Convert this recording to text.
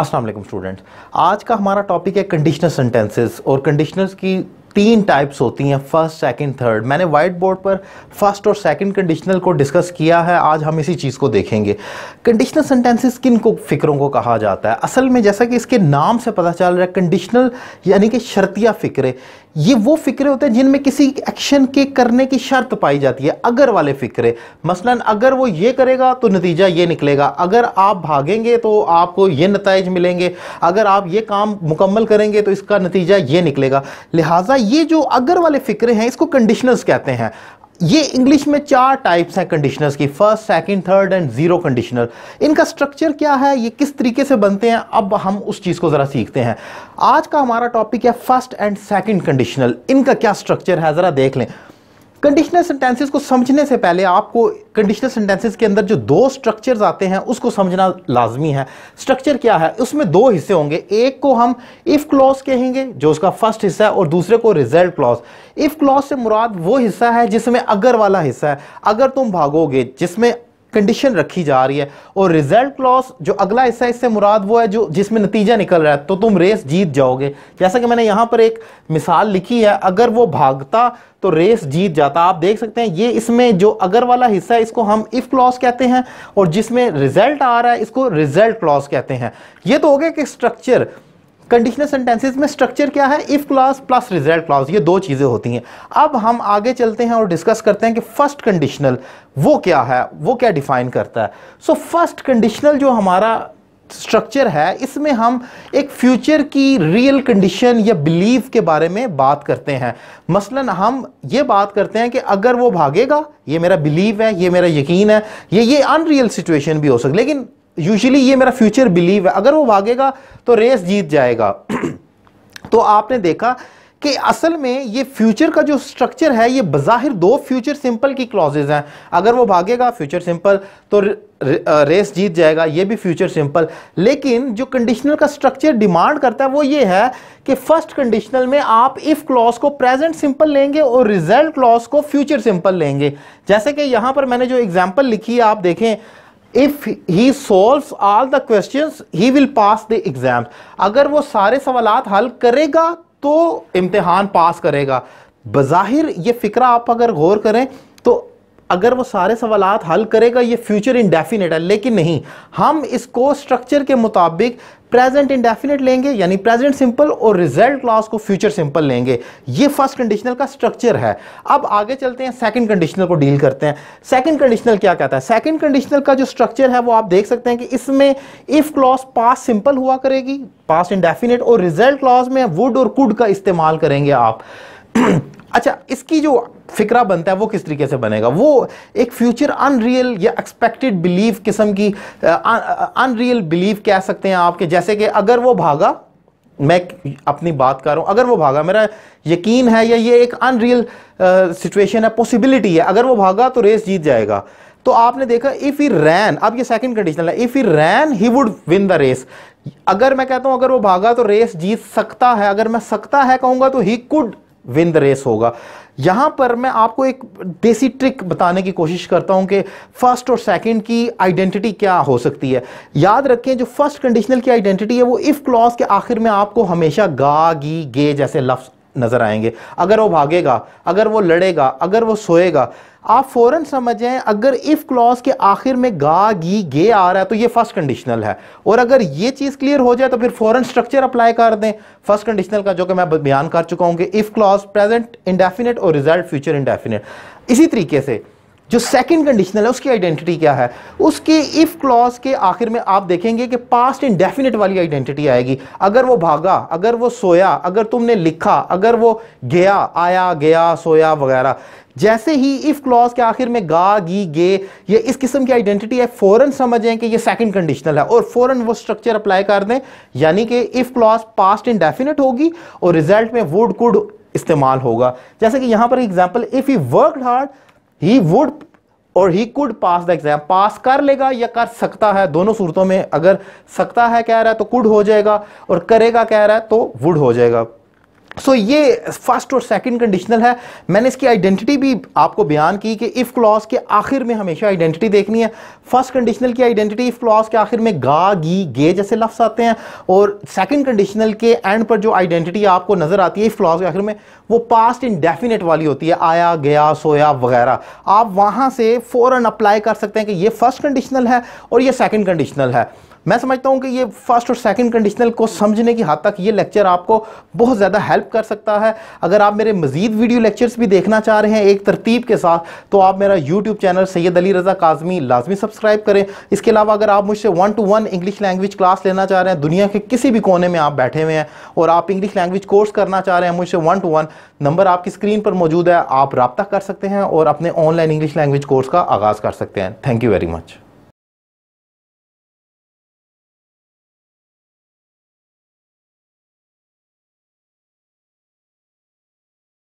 Aslam student students आज का हमारा टॉपिक है कंडीशनल सेंटेंसेस और कंडीशनल्स की तीन टाइप्स होती हैं फर्स्ट सेकंड थर्ड मैंने वाइट बोर्ड पर फर्स्ट और सेकंड कंडीशनल को डिस्कस किया है आज हम इसी चीज़ को देखेंगे कंडीशनल सेंटेंसेस किन को फिक्रों को कहा जाता है असल में जैसा कि इसके नाम से पता चल रहा है कंडीशनल यानी कि शर्तिया फ़िक्रे ये वो फ़िक्रे होते हैं जिनमें किसी एक्शन के करने की शर्त पाई जाती है अगर वाले फ़िक्रे मसलन अगर वो ये करेगा तो नतीजा ये निकलेगा अगर आप भागेंगे तो आपको ये नतज मिलेंगे अगर आप ये काम मुकम्मल करेंगे तो इसका नतीजा ये निकलेगा लिहाजा ये जो अगर वाले फिक्रे हैं इसको कंडीशनर्स कहते हैं ये इंग्लिश में चार टाइप्स हैं कंडीशनर्स की first second third and zero conditional इनका स्ट्रक्चर क्या है ये किस तरीके से बनते हैं अब हम उस चीज़ को ज़रा सीखते हैं आज का हमारा टॉपिक है फर्स्ट एंड सेकंड कंडीशनल इनका क्या स्ट्रक्चर है ज़रा देख लें कंडीशनल सेंटेंसेस को समझने से पहले आपको कंडीशनल सेंटेंसेस के अंदर जो दो स्ट्रक्चर्स आते हैं उसको समझना लाजमी है स्ट्रक्चर क्या है उसमें दो हिस्से होंगे एक को हम इफ़ क्लॉज कहेंगे जो उसका फर्स्ट हिस्सा है और दूसरे को रिजल्ट क्लॉज इफ़ क्लॉज से मुराद वो हिस्सा है जिसमें अगर वाला हिस्सा है अगर तुम भागोगे जिसमें कंडीशन रखी जा रही है और रिजल्ट क्लॉस जो अगला हिस्सा इससे मुराद वो है जो जिसमें नतीजा निकल रहा है तो तुम रेस जीत जाओगे जैसा कि मैंने यहाँ पर एक मिसाल लिखी है अगर वो भागता तो रेस जीत जाता आप देख सकते हैं ये इसमें जो अगर वाला हिस्सा है इसको हम इफ़ क्लॉस कहते हैं और जिसमें रिजल्ट आ रहा है इसको रिजल्ट क्लॉस कहते हैं ये तो हो गया कि स्ट्रक्चर कंडीशनल सेंटेंसेज में स्ट्रक्चर क्या है if clause plus result clause ये दो चीज़ें होती हैं अब हम आगे चलते हैं और डिस्कस करते हैं कि फर्स्ट कंडीशनल वो क्या है वो क्या डिफाइन करता है सो फर्स्ट कंडीशनल जो हमारा स्ट्रक्चर है इसमें हम एक फ्यूचर की रियल कंडीशन या बिलीव के बारे में बात करते हैं मसलन हम ये बात करते हैं कि अगर वो भागेगा ये मेरा बिलीव है ये मेरा यकीन है ये ये अनरियल सिचुएशन भी हो सकती लेकिन यूजली ये मेरा फ्यूचर बिलीव है अगर वो भागेगा तो रेस जीत जाएगा तो आपने देखा कि असल में ये फ्यूचर का जो स्ट्रक्चर है ये बज़ाहिर दो फ्यूचर सिंपल की क्लॉजेज हैं अगर वो भागेगा फ्यूचर सिंपल तो रेस जीत जाएगा ये भी फ्यूचर सिंपल लेकिन जो कंडीशनल का स्ट्रक्चर डिमांड करता है वो ये है कि फर्स्ट कंडीशनल में आप इफ़ क्लॉज को प्रेजेंट सिंपल लेंगे और रिजल्ट क्लॉज को फ्यूचर सिंपल लेंगे जैसे कि यहाँ पर मैंने जो एग्जाम्पल लिखी है आप देखें if he solve all the question he will pass the exam अगर वो सारे सवाल हल करेगा तो इम्तहान पास करेगा बज़ाहिर ये फ़िक्र आप अगर गौर करें अगर वो सारे सवाल हल करेगा ये फ्यूचर इंडेफिनेट है लेकिन नहीं हम इसको स्ट्रक्चर के मुताबिक प्रेजेंट इंडेफिनेट लेंगे यानी प्रेजेंट सिंपल और रिजल्ट क्लास को फ्यूचर सिंपल लेंगे ये फर्स्ट कंडीशनल का स्ट्रक्चर है अब आगे चलते हैं सेकंड कंडीशनल को डील करते हैं सेकंड कंडीशनल क्या कहता है सेकंड कंडीशनल का जो स्ट्रक्चर है वो आप देख सकते हैं कि इसमें इफ क्लॉज पास सिंपल हुआ करेगी पास इंडेफिनेट और रिजल्ट क्लॉज में वुड और कुड का इस्तेमाल करेंगे आप अच्छा इसकी जो फिक्रा बनता है वो किस तरीके से बनेगा वो एक फ्यूचर अनरियल या एक्सपेक्टेड बिलीव किस्म की अनरियल बिलीव कह सकते हैं आपके जैसे कि अगर वो भागा मैं अपनी बात कर रहा हूँ अगर वो भागा मेरा यकीन है या ये एक अनरियल सिचुएशन है पॉसिबिलिटी है अगर वो भागा तो रेस जीत जाएगा तो आपने देखा इफ़ ही रैन अब ये सेकंड कंडीशन है if he ran he would win the race अगर मैं कहता हूँ अगर वो भागा तो रेस जीत सकता है अगर मैं सकता है कहूँगा तो he could win the race होगा यहां पर मैं आपको एक देसी ट्रिक बताने की कोशिश करता हूं कि फर्स्ट और सेकंड की आइडेंटिटी क्या हो सकती है याद रखें जो फर्स्ट कंडीशनल की आइडेंटिटी है वो इफ़ क्लॉज के आखिर में आपको हमेशा गा गी गे जैसे लफ्ज़ नज़र आएंगे अगर वो भागेगा अगर वो लड़ेगा अगर वो सोएगा आप फ़ौरन समझें अगर इफ़ क्लॉज के आखिर में गा गी गे आ रहा है तो ये फ़र्स्ट कंडीशनल है और अगर ये चीज़ क्लियर हो जाए तो फिर फ़ौरन स्ट्रक्चर अप्लाई कर दें फर्स्ट कंडीशनल का जो कि मैं बयान कर चुका हूं कि इफ़ क्लॉज प्रेजेंट इंडेफिनेट और रिजल्ट फ्यूचर इंडेफिनेट इसी तरीके से जो सेकंड कंडीशनल है उसकी आइडेंटिटी क्या है उसके इफ क्लॉज के आखिर में आप देखेंगे कि पास्ट इंडेफिनिट वाली आइडेंटिटी आएगी अगर वो भागा अगर वो सोया अगर तुमने लिखा अगर वो गया आया गया सोया वगैरह जैसे ही इफ क्लॉज के आखिर में गा गी गे ये इस किस्म की आइडेंटिटी है फौरन समझें कि ये सेकंड कंडीशनल है और फौरन वो स्ट्रक्चर अप्लाई कर दें यानी कि इफ क्लॉज पास्ट इंडेफिनिट होगी और रिजल्ट में वुड कुड इस्तेमाल होगा जैसे कि यहां पर example if he work hard he would और he could pass the exam pass कर लेगा या कर सकता है दोनों सूरतों में अगर सकता है कह रहा है तो कुड हो जाएगा और करेगा कह रहा है तो वुड हो जाएगा सो so, ये फर्स्ट और सेकंड कंडीशनल है मैंने इसकी आइडेंटिटी भी आपको बयान की कि इफ़ क्लॉज के आखिर में हमेशा आइडेंटिटी देखनी है फर्स्ट कंडीशनल की आइडेंटिटी इफ़ क्लॉज के आखिर में गा गी गे जैसे लफ्स आते हैं और सेकंड कंडीशनल के एंड पर जो आइडेंटिटी आपको नज़र आती है इफ़ क्लॉज के आखिर में वो पास्ट इंडेफिनेट वाली होती है आया गया सोया वगैरह आप वहाँ से फौरन अप्लाई कर सकते हैं कि ये फर्स्ट कंडीशनल है और ये सेकेंड कंडीशनल है मैं समझता हूँ कि ये फर्स्ट और सेकंड कंडीशनल को समझने की हद तक ये लेक्चर आपको बहुत ज़्यादा हेल्प कर सकता है अगर आप मेरे मजीद वीडियो लेक्चर्स भी देखना चाह रहे हैं एक तरतीब के साथ तो आप मेरा यूट्यूब चैनल सैयद अली रज़ा काजमी लाजमी सब्सक्राइब करें इसके अलावा अगर आप मुझसे one to one English language class लेना चाह रहे हैं दुनिया के किसी भी कोने में आप बैठे हुए हैं और आप इंग्लिश लैंग्वेज कोर्स करना चाह रहे हैं मुझसे वन टू वन नंबर आपकी स्क्रीन पर मौजूद है आप रबता कर सकते हैं और अपने ऑनलाइन इंग्लिश लैंग्वेज कोर्स का आगाज़ कर सकते हैं थैंक यू वेरी मच